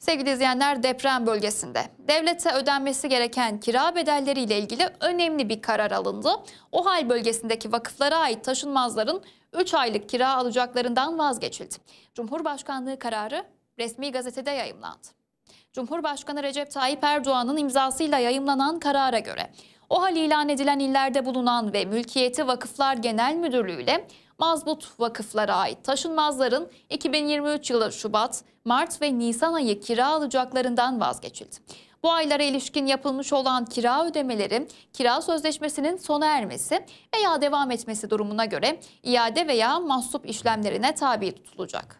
Sevgili izleyenler deprem bölgesinde devlete ödenmesi gereken kira bedelleriyle ilgili önemli bir karar alındı. OHAL bölgesindeki vakıflara ait taşınmazların 3 aylık kira alacaklarından vazgeçildi. Cumhurbaşkanlığı kararı resmi gazetede yayımlandı. Cumhurbaşkanı Recep Tayyip Erdoğan'ın imzasıyla yayımlanan karara göre o hal ilan edilen illerde bulunan ve mülkiyeti Vakıflar Genel Müdürlüğü ile mazbut vakıflara ait taşınmazların 2023 yılı Şubat, Mart ve Nisan ayı kira alacaklarından vazgeçildi. Bu aylara ilişkin yapılmış olan kira ödemeleri, kira sözleşmesinin sona ermesi veya devam etmesi durumuna göre iade veya mahsup işlemlerine tabi tutulacak.